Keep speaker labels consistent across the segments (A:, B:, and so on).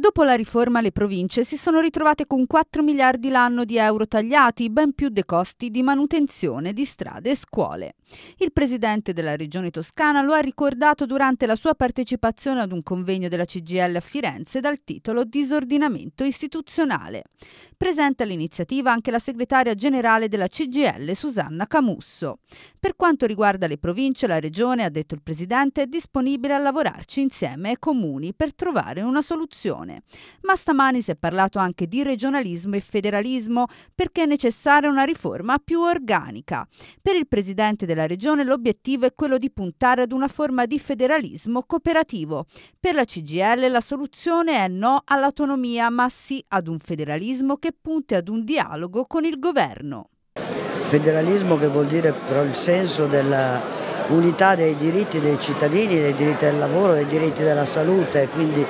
A: Dopo la riforma le province si sono ritrovate con 4 miliardi l'anno di euro tagliati, ben più dei costi di manutenzione di strade e scuole. Il presidente della regione toscana lo ha ricordato durante la sua partecipazione ad un convegno della CGL a Firenze dal titolo Disordinamento istituzionale. Presenta l'iniziativa anche la segretaria generale della CGL Susanna Camusso. Per quanto riguarda le province, la regione, ha detto il presidente, è disponibile a lavorarci insieme ai comuni per trovare una soluzione regione. Ma stamani si è parlato anche di regionalismo e federalismo perché è necessaria una riforma più organica. Per il presidente della regione l'obiettivo è quello di puntare ad una forma di federalismo cooperativo. Per la CGL la soluzione è no all'autonomia, ma sì ad un federalismo che punti ad un dialogo con il governo.
B: Federalismo che vuol dire però il senso della unità dei diritti dei cittadini, dei diritti del lavoro, dei diritti della salute, e quindi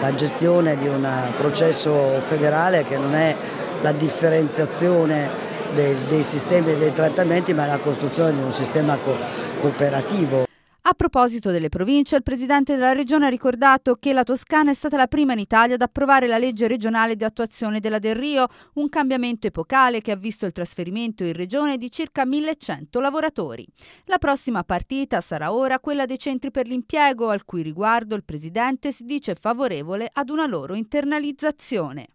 B: la gestione di un processo federale che non è la differenziazione dei, dei sistemi e dei trattamenti ma la costruzione di un sistema cooperativo.
A: A proposito delle province, il Presidente della Regione ha ricordato che la Toscana è stata la prima in Italia ad approvare la legge regionale di attuazione della Del Rio, un cambiamento epocale che ha visto il trasferimento in Regione di circa 1100 lavoratori. La prossima partita sarà ora quella dei centri per l'impiego, al cui riguardo il Presidente si dice favorevole ad una loro internalizzazione.